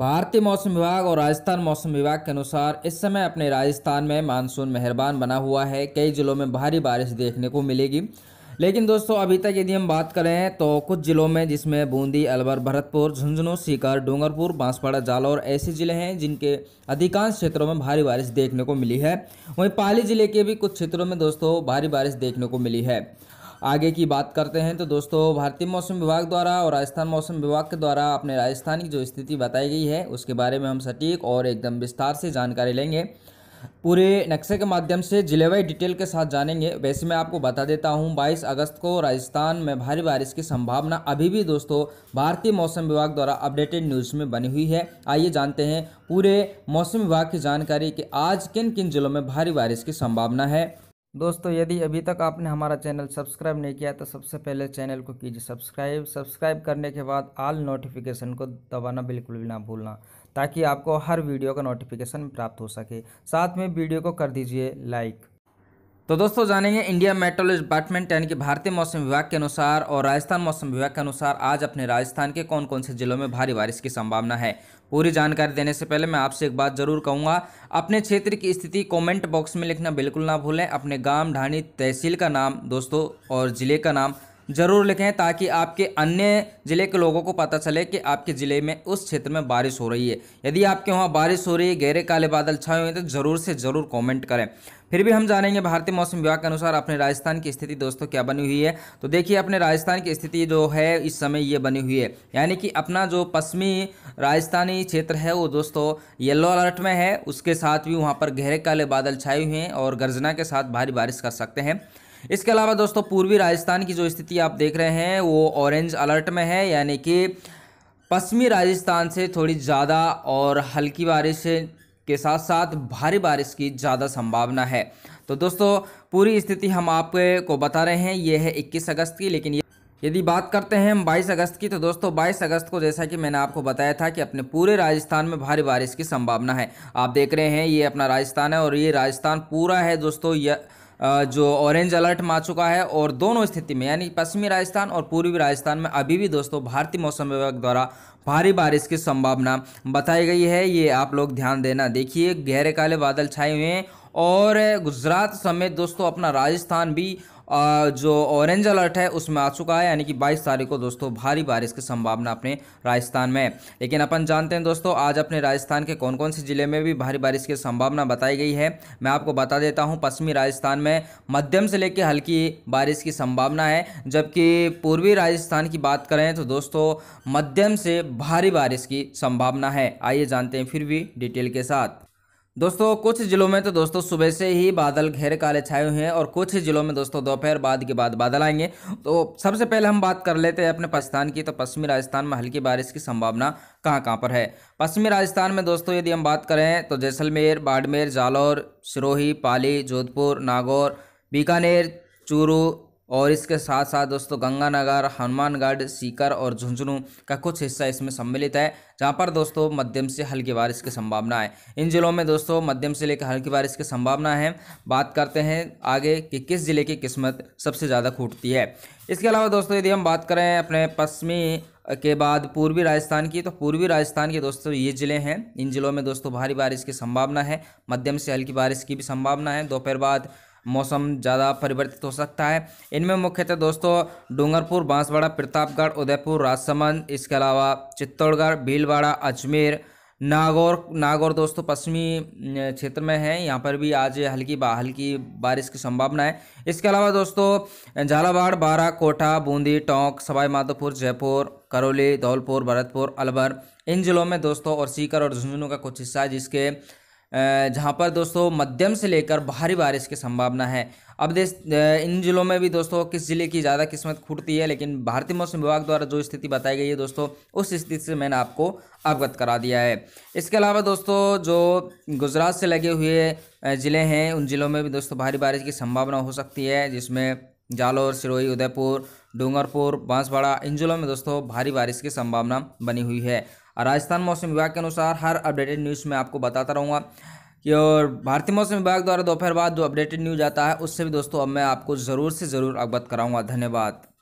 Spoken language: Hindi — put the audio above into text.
भारतीय मौसम विभाग और राजस्थान मौसम विभाग के अनुसार इस समय अपने राजस्थान में मानसून मेहरबान बना हुआ है कई जिलों में भारी बारिश देखने को मिलेगी लेकिन दोस्तों अभी तक यदि हम बात करें तो कुछ ज़िलों में जिसमें बूंदी अलवर भरतपुर झुंझुनू सीकर डूंगरपुर बांसवाड़ा जालौर ऐसे ज़िले हैं जिनके अधिकांश क्षेत्रों में भारी बारिश देखने को मिली है वहीं पाली ज़िले के भी कुछ क्षेत्रों में दोस्तों भारी बारिश देखने को मिली है आगे की बात करते हैं तो दोस्तों भारतीय मौसम विभाग द्वारा और राजस्थान मौसम विभाग के द्वारा अपने राजस्थान की जो स्थिति बताई गई है उसके बारे में हम सटीक और एकदम विस्तार से जानकारी लेंगे पूरे नक्शे के माध्यम से जिलेवाई डिटेल के साथ जानेंगे वैसे मैं आपको बता देता हूं 22 अगस्त को राजस्थान में भारी बारिश की संभावना अभी भी दोस्तों भारतीय मौसम विभाग द्वारा अपडेटेड न्यूज़ में बनी हुई है आइए जानते हैं पूरे मौसम विभाग की जानकारी कि आज किन किन जिलों में भारी बारिश की संभावना है दोस्तों यदि अभी तक आपने हमारा चैनल सब्सक्राइब नहीं किया तो सबसे पहले चैनल को कीजिए सब्सक्राइब सब्सक्राइब करने के बाद आल नोटिफिकेशन को दबाना बिल्कुल भी ना भूलना ताकि आपको हर वीडियो का नोटिफिकेशन प्राप्त हो सके साथ में वीडियो को कर दीजिए लाइक तो दोस्तों जानेंगे इंडिया मेट्रोलॉजी डिपार्टमेंट यानी कि भारतीय मौसम विभाग के अनुसार और राजस्थान मौसम विभाग के अनुसार आज अपने राजस्थान के कौन कौन से जिलों में भारी बारिश की संभावना है पूरी जानकारी देने से पहले मैं आपसे एक बात जरूर कहूंगा अपने क्षेत्र की स्थिति कमेंट बॉक्स में लिखना बिल्कुल ना भूलें अपने गांव ढाणी तहसील का नाम दोस्तों और ज़िले का नाम ज़रूर लिखें ताकि आपके अन्य ज़िले के लोगों को पता चले कि आपके ज़िले में उस क्षेत्र में बारिश हो रही है यदि आपके वहाँ बारिश हो रही है गहरे काले बादल छाए हुए हैं तो ज़रूर से ज़रूर कॉमेंट करें फिर भी हम जानेंगे भारतीय मौसम विभाग के अनुसार अपने राजस्थान की स्थिति दोस्तों क्या बनी हुई है तो देखिए अपने राजस्थान की स्थिति जो है इस समय ये बनी हुई है यानी कि अपना जो पश्चिमी राजस्थानी क्षेत्र है वो दोस्तों येलो अलर्ट में है उसके साथ भी वहाँ पर गहरे काले बादल छाए हुए हैं और गर्जना के साथ भारी बारिश कर सकते हैं इसके अलावा दोस्तों पूर्वी राजस्थान की जो स्थिति आप देख रहे हैं वो ऑरेंज अलर्ट में है यानी कि पश्चिमी राजस्थान से थोड़ी ज़्यादा और हल्की बारिश के साथ साथ भारी बारिश की ज़्यादा संभावना है तो दोस्तों पूरी स्थिति हम आपको बता रहे हैं ये है इक्कीस अगस्त की लेकिन यदि बात करते हैं हम बाईस अगस्त की तो दोस्तों बाईस अगस्त को जैसा कि मैंने आपको बताया था कि अपने पूरे राजस्थान में भारी बारिश की संभावना है आप देख रहे हैं ये अपना राजस्थान है और ये राजस्थान पूरा है दोस्तों यह जो ऑरेंज अलर्ट मार चुका है और दोनों स्थिति में यानी पश्चिमी राजस्थान और पूर्वी राजस्थान में अभी भी दोस्तों भारतीय मौसम विभाग द्वारा भारी बारिश की संभावना बताई गई है ये आप लोग ध्यान देना देखिए गहरे काले बादल छाए हुए हैं और गुजरात समेत दोस्तों अपना राजस्थान भी जो ऑरेंज अलर्ट है उसमें आ चुका है यानी कि 22 तारीख को दोस्तों भारी बारिश की संभावना अपने राजस्थान में लेकिन अपन जानते हैं दोस्तों आज अपने राजस्थान के कौन कौन से ज़िले में भी भारी बारिश की संभावना बताई गई है मैं आपको बता देता हूँ पश्चिमी राजस्थान में मध्यम से लेकर हल्की बारिश की संभावना है जबकि पूर्वी राजस्थान की बात करें तो दोस्तों मध्यम से भारी बारिश की संभावना है आइए जानते हैं फिर भी डिटेल के साथ दोस्तों कुछ ज़िलों में तो दोस्तों सुबह से ही बादल घेरे काले छाए हुए हैं और कुछ ज़िलों में दोस्तों दोपहर बाद के बाद बादल आएंगे तो सबसे पहले हम बात कर लेते हैं अपने पाकिस्तान की तो पश्चिमी राजस्थान में हल्की बारिश की संभावना कहाँ कहाँ पर है पश्चिमी राजस्थान में दोस्तों यदि हम बात करें तो जैसलमेर बाड़मेर जालौर सिरोही पाली जोधपुर नागौर बीकानेर चूरू और इसके साथ साथ दोस्तों गंगानगर हनुमानगढ़ सीकर और झुंझुनू का कुछ हिस्सा इसमें सम्मिलित है जहां पर दोस्तों मध्यम से हल्की बारिश की संभावना है इन जिलों में दोस्तों मध्यम से लेकर हल्की बारिश की संभावना है बात करते हैं आगे कि किस जिले की किस्मत सबसे ज़्यादा खूटती है इसके अलावा दोस्तों यदि हम बात करें अपने पश्चिमी के बाद पूर्वी राजस्थान की तो पूर्वी राजस्थान के दोस्तों ये ज़िले हैं इन ज़िलों में दोस्तों भारी बारिश की संभावना है मध्यम से हल्की बारिश की भी संभावना है दोपहर बाद मौसम ज़्यादा परिवर्तित हो सकता है इनमें मुख्यतः दोस्तों डूंगरपुर बांसवाड़ा प्रतापगढ़ उदयपुर राजसमंद इसके अलावा चित्तौड़गढ़ भीलवाड़ा अजमेर नागौर नागौर दोस्तों पश्चिमी क्षेत्र में है यहाँ पर भी आज हल्की बा, हल्की बारिश की संभावना है इसके अलावा दोस्तों झालावाड़ बारा कोटा बूंदी टोंक सवाईमाधोपुर जयपुर करौली धौलपुर भरतपुर अलवर इन जिलों में दोस्तों और सीकर और झुंझुनू का कुछ हिस्सा जिसके जहाँ पर दोस्तों मध्यम से लेकर भारी बारिश की संभावना है अब देश इन जिलों में भी दोस्तों किस जिले की ज़्यादा किस्मत खुटती है लेकिन भारतीय मौसम विभाग द्वारा जो स्थिति बताई गई है दोस्तों उस स्थिति से मैंने आपको अवगत करा दिया है इसके अलावा दोस्तों जो गुजरात से लगे हुए ज़िले हैं उन ज़िलों में भी दोस्तों भारी बारिश की संभावना हो सकती है जिसमें जालौर सिरोही उदयपुर डूंगरपुर बांसवाड़ा इन जिलों में दोस्तों भारी बारिश की संभावना बनी हुई है राजस्थान मौसम विभाग के अनुसार हर अपडेटेड न्यूज़ में आपको बताता रहूँगा कि और भारतीय मौसम विभाग द्वारा दोपहर बाद जो अपडेटेड न्यूज आता है उससे भी दोस्तों अब मैं आपको ज़रूर से ज़रूर अवगत कराऊँगा धन्यवाद